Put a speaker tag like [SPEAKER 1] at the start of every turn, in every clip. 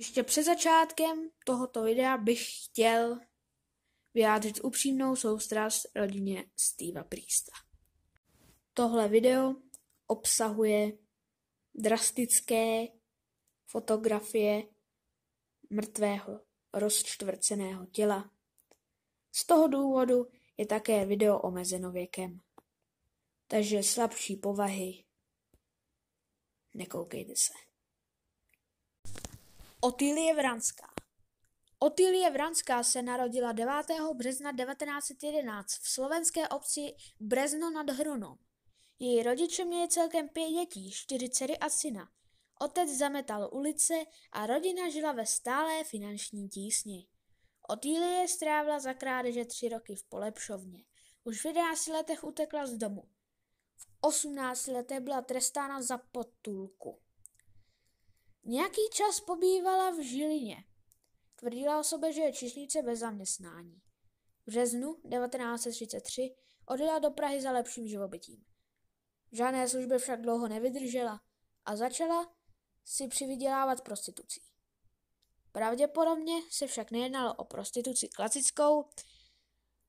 [SPEAKER 1] Ještě před začátkem tohoto videa bych chtěl vyjádřit upřímnou soustrast rodině Steva Prísta. Tohle video obsahuje drastické fotografie mrtvého rozčtvrceného těla. Z toho důvodu je také video omezeno věkem. Takže slabší povahy. Nekoukejte se. Otilie Vranská Otilie Vranská se narodila 9. března 1911 v slovenské obci Brezno nad Hronom. Její rodiče měli celkem pět dětí, čtyři dcery a syna. Otec zametal ulice a rodina žila ve stálé finanční tísni. Otílie strávila za krádeže tři roky v polepšovně. Už v 11 letech utekla z domu. V 18 letech byla trestána za potulku. Nějaký čas pobývala v Žilině. Tvrdila o sobě, že je čišnice bez zaměstnání. V březnu 1933 odjela do Prahy za lepším živobytím. V žádné služby však dlouho nevydržela a začala si přivydělávat prostitucí. Pravděpodobně se však nejednalo o prostituci klasickou,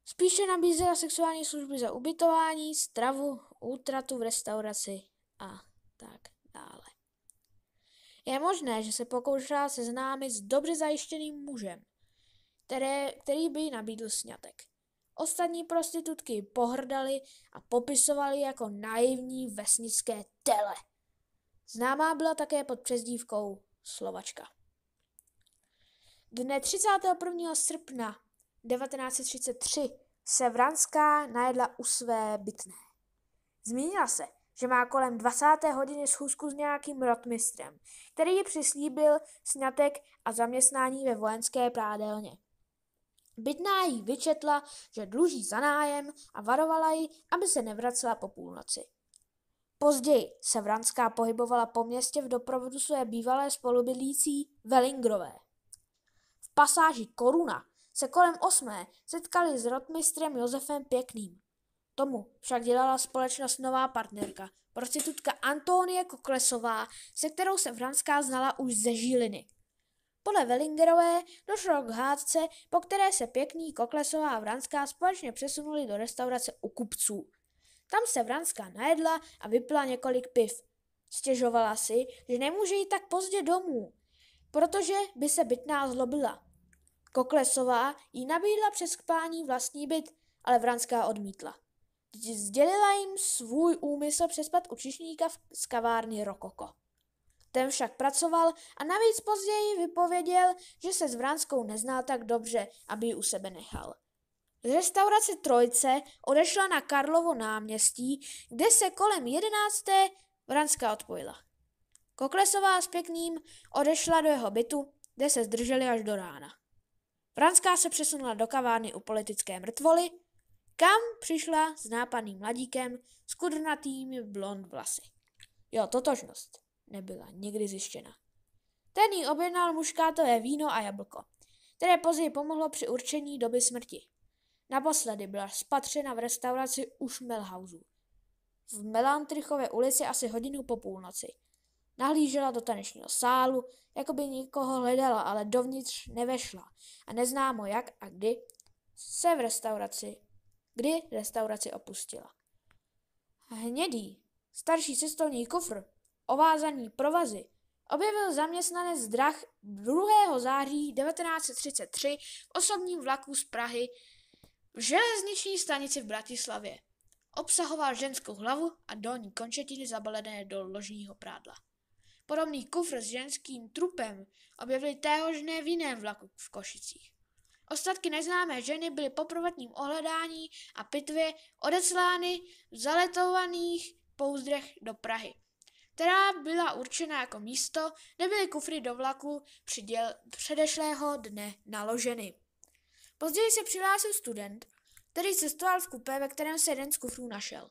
[SPEAKER 1] spíše nabízela sexuální služby za ubytování, stravu, útratu v restauraci a tak dále. Je možné, že se pokoušela seznámit s dobře zajištěným mužem, které, který by jí nabídl sňatek. Ostatní prostitutky pohrdali a popisovali jako naivní vesnické tele. Známá byla také pod přezdívkou Slovačka. Dne 31. srpna 1933 se Vranská najedla u své bytné. Zmínila se, že má kolem 20. hodiny schůzku s nějakým rotmistrem, který ji přislíbil snatek a zaměstnání ve vojenské prádelně. Bytná jí vyčetla, že dluží za nájem a varovala ji, aby se nevracela po půlnoci. Později se Vranská pohybovala po městě v doprovodu své bývalé spolubydlící Velingrové. V pasáži Koruna se kolem osmé setkali s rotmistrem Josefem Pěkným, Tomu však dělala společnost nová partnerka, prostitutka Antonie Koklesová, se kterou se Vranská znala už ze Žíliny. Podle Wellingerové došlo k hádce, po které se pěkný Koklesová a Vranská společně přesunuli do restaurace u kupců. Tam se Vranská najedla a vypila několik piv. Stěžovala si, že nemůže jít tak pozdě domů, protože by se bytná zlobila. Koklesová jí nabídla přes kpání vlastní byt, ale Vranská odmítla. Sdělila jim svůj úmysl přespat u čišníka z kavárny Rokoko. Ten však pracoval a navíc později vypověděl, že se s Vranskou neznal tak dobře, aby ji u sebe nechal. Z restaurace Trojce odešla na Karlovo náměstí, kde se kolem jedenácté Vranská odpojila. Koklesová s Pěkným odešla do jeho bytu, kde se zdrželi až do rána. Vranská se přesunula do kavárny u politické mrtvoly, kam přišla s nápadným mladíkem s kudrnatými blond vlasy. Jo, totožnost nebyla nikdy zjištěna. Ten jí objednal muškátové víno a jablko, které později pomohlo při určení doby smrti. Naposledy byla spatřena v restauraci u Schmelhausu. V Melantrichové ulici asi hodinu po půlnoci. Nahlížela do tanečního sálu, jako by někoho hledala, ale dovnitř nevešla a neznámo jak a kdy se v restauraci kdy restauraci opustila. Hnědý, starší cestovní kufr, ovázaný provazy, objevil zaměstnanec drah 2. září 1933 v osobním vlaku z Prahy v železniční stanici v Bratislavě. Obsahoval ženskou hlavu a dolní končetiny zabalené do ložního prádla. Podobný kufr s ženským trupem objevili téhož dne v jiném vlaku v Košicích. Ostatky neznámé ženy byly po prvotním ohledání a pitvě odeslány v zaletovaných pouzdrech do Prahy, která byla určena jako místo, kde byly kufry do vlaku přiděl předešlého dne naloženy. Později se přihlásil student, který cestoval v kupé, ve kterém se jeden z kufrů našel.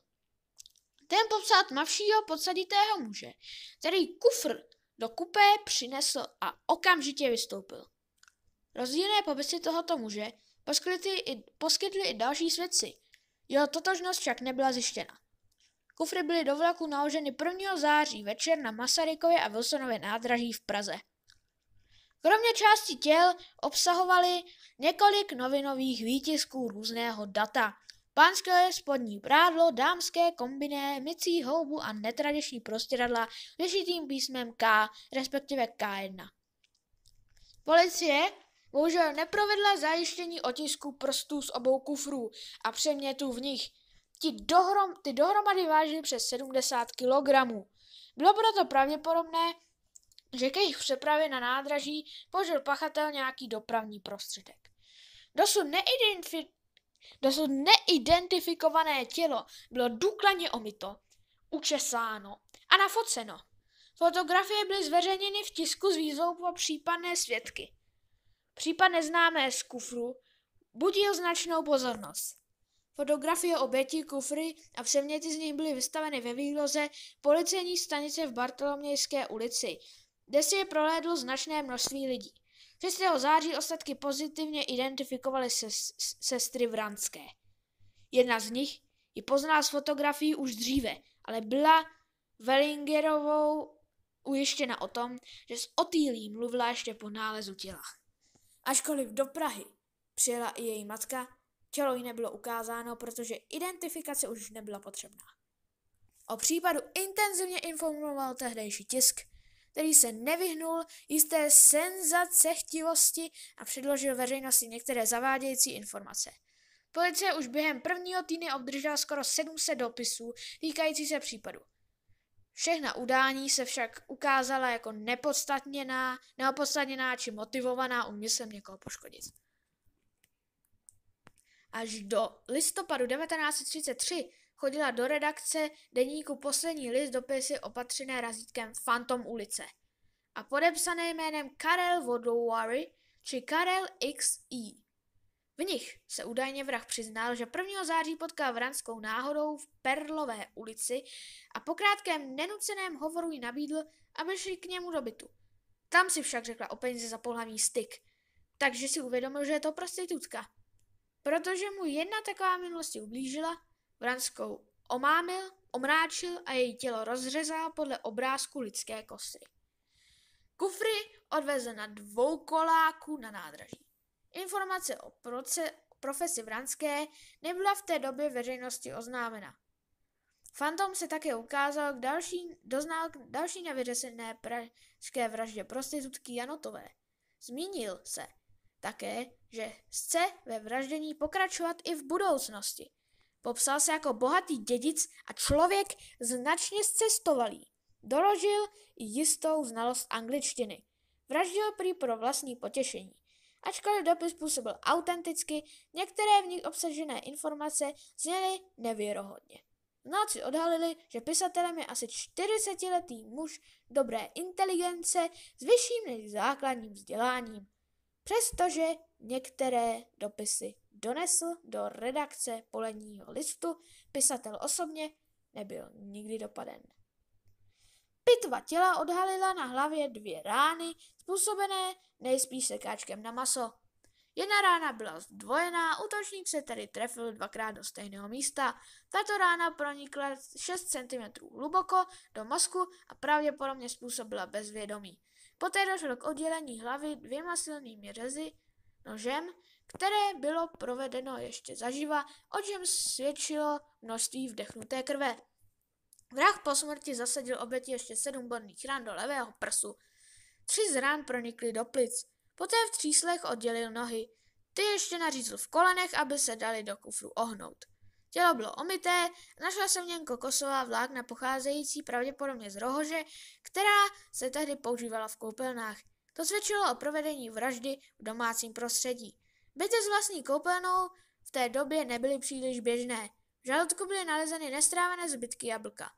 [SPEAKER 1] Ten popsal tmavšího podsaditého muže, který kufr do kupé přinesl a okamžitě vystoupil. Rozdílné popisy tohoto muže poskytly i, poskytli i další svědci. Jeho totožnost však nebyla zjištěna. Kufry byly do vlaku naloženy 1. září večer na Masarykově a Wilsonově nádraží v Praze. Kromě části těl obsahovali několik novinových výtisků různého data. Pánské spodní prádlo, dámské kombiné, mycí houbu a netradiční prostěradla vyšitým písmem K, respektive K1. Policie Bohužel neprovedla zajištění otisku prstů z obou kufrů a předmětů v nich. Ti dohrom, ty dohromady vážily přes 70 kg. Bylo proto pravděpodobné, že ke jejich přepravě na nádraží použil pachatel nějaký dopravní prostředek. Dosud, neidentifi- dosud neidentifikované tělo bylo důkladně omyto, učesáno a nafoceno. Fotografie byly zveřejněny v tisku s výzvou pro případné svědky případ neznámé z kufru budil značnou pozornost. Fotografie obětí, kufry a předměty z nich byly vystaveny ve výloze policejní stanice v Bartolomějské ulici, kde si je prohlédlo značné množství lidí. 6. září ostatky pozitivně identifikovaly se, sestry Vranské. Jedna z nich ji poznala z fotografií už dříve, ale byla Wellingerovou ujištěna o tom, že s Otýlí mluvila ještě po nálezu těla. Ačkoliv do Prahy přijela i její matka, tělo jí nebylo ukázáno, protože identifikace už nebyla potřebná. O případu intenzivně informoval tehdejší tisk, který se nevyhnul jisté senzace chtivosti a předložil veřejnosti některé zavádějící informace. Policie už během prvního týdne obdržela skoro 700 dopisů týkající se případu. Všechna udání se však ukázala jako nepodstatněná, neopodstatněná či motivovaná úmyslem někoho poškodit. Až do listopadu 1933 chodila do redakce deníku poslední list dopisy opatřené razítkem Phantom ulice a podepsané jménem Karel Vodouary či Karel X.I. V nich se údajně vrah přiznal, že 1. září potkal Vranskou náhodou v Perlové ulici a po krátkém nenuceném hovoru ji nabídl, aby šli k němu do bytu. Tam si však řekla o peníze za pohlavní styk, takže si uvědomil, že je to prostitutka. Protože mu jedna taková minulosti ublížila, Vranskou omámil, omráčil a její tělo rozřezal podle obrázku lidské kostry. Kufry odvezl na dvou koláku na nádraží. Informace o proce, profesi Vranské nebyla v té době veřejnosti oznámena. Fantom se také ukázal k další, doznal k další nevyřešené pražské vraždě prostitutky Janotové. Zmínil se také, že chce ve vraždění pokračovat i v budoucnosti. Popsal se jako bohatý dědic a člověk značně zcestovalý. Doložil jistou znalost angličtiny. Vraždil prý pro vlastní potěšení. Ačkoliv dopis působil autenticky, některé v nich obsažené informace zněly nevěrohodně. Znáci odhalili, že pisatelem je asi 40-letý muž dobré inteligence s vyšším než základním vzděláním, přestože některé dopisy donesl do redakce poledního listu, pisatel osobně nebyl nikdy dopaden. Pitva těla odhalila na hlavě dvě rány, způsobené nejspíš sekáčkem na maso. Jedna rána byla zdvojená, útočník se tedy trefil dvakrát do stejného místa. Tato rána pronikla 6 cm hluboko do mozku a pravděpodobně způsobila bezvědomí. Poté došlo k oddělení hlavy dvěma silnými řezy nožem, které bylo provedeno ještě zaživa, o čem svědčilo množství vdechnuté krve. Vrah po smrti zasadil oběti ještě sedm bodných rán do levého prsu. Tři z rán pronikly do plic. Poté v tříslech oddělil nohy. Ty ještě nařízl v kolenech, aby se dali do kufru ohnout. Tělo bylo omité, našla se v něm kokosová vlákna pocházející pravděpodobně z rohože, která se tehdy používala v koupelnách. To svědčilo o provedení vraždy v domácím prostředí. Byty s vlastní koupelnou v té době nebyly příliš běžné. V žaludku byly nalezeny nestrávené zbytky jablka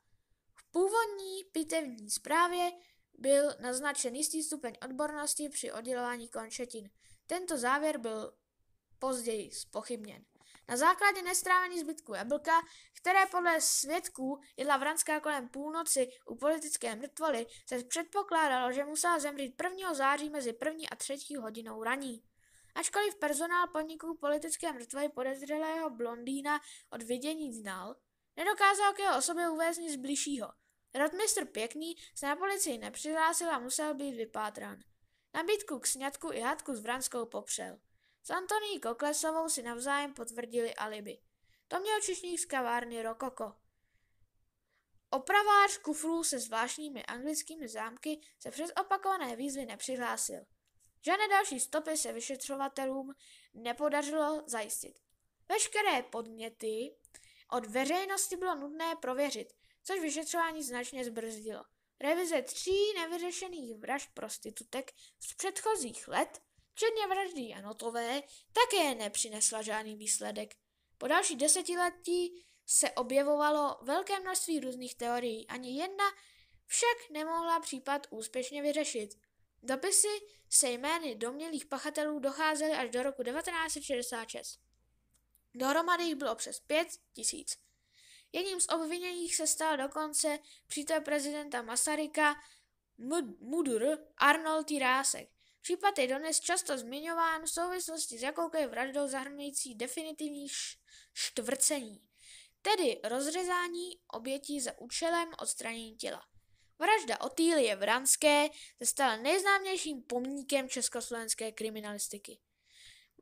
[SPEAKER 1] původní pitevní zprávě byl naznačen jistý stupeň odbornosti při oddělování končetin. Tento závěr byl později spochybněn. Na základě nestrávení zbytku jablka, které podle svědků jedla Vranská kolem půlnoci u politické mrtvoly, se předpokládalo, že musela zemřít 1. září mezi 1. a 3. hodinou raní. Ačkoliv personál podniku politické mrtvoly podezřelého blondýna od vidění znal, nedokázal k jeho osobě uvést nic bližšího – Radmistr Pěkný se na policii nepřihlásil a musel být vypátran. Nabídku k sňatku i hadku s Vranskou popřel. S Antoní Koklesovou si navzájem potvrdili alibi. To měl čišník z kavárny Rokoko. Opravář kufrů se zvláštními anglickými zámky se přes opakované výzvy nepřihlásil. Žádné další stopy se vyšetřovatelům nepodařilo zajistit. Veškeré podněty od veřejnosti bylo nutné prověřit což vyšetřování značně zbrzdilo. Revize tří nevyřešených vražd prostitutek z předchozích let, včetně vraždy Janotové, také nepřinesla žádný výsledek. Po další desetiletí se objevovalo velké množství různých teorií, ani jedna však nemohla případ úspěšně vyřešit. Dopisy se jmény domělých pachatelů docházely až do roku 1966. Dohromady jich bylo přes pět tisíc. Jedním z obviněných se stal dokonce přítel prezidenta Masaryka Mudur Arnold Jirásek. Případ je dnes často zmiňován v souvislosti s jakoukoliv vraždou zahrnující definitivní štvrcení, tedy rozřezání obětí za účelem odstranění těla. Vražda Otýlie Vranské se stala nejznámějším pomníkem československé kriminalistiky.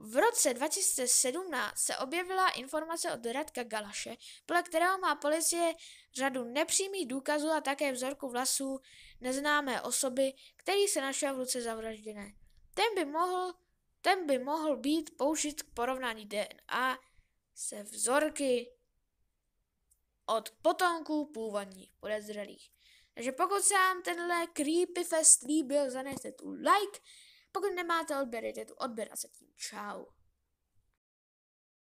[SPEAKER 1] V roce 2017 se objevila informace od Radka Galaše, podle kterého má policie řadu nepřímých důkazů a také vzorku vlasů neznámé osoby, který se našel v ruce zavražděné. Ten by mohl, ten by mohl být použit k porovnání DNA se vzorky od potomků původních podezřelých. Takže pokud se vám tenhle Fest líbil, zanechte tu like, pokud nemáte odběr, jde tu odběr a zatím čau.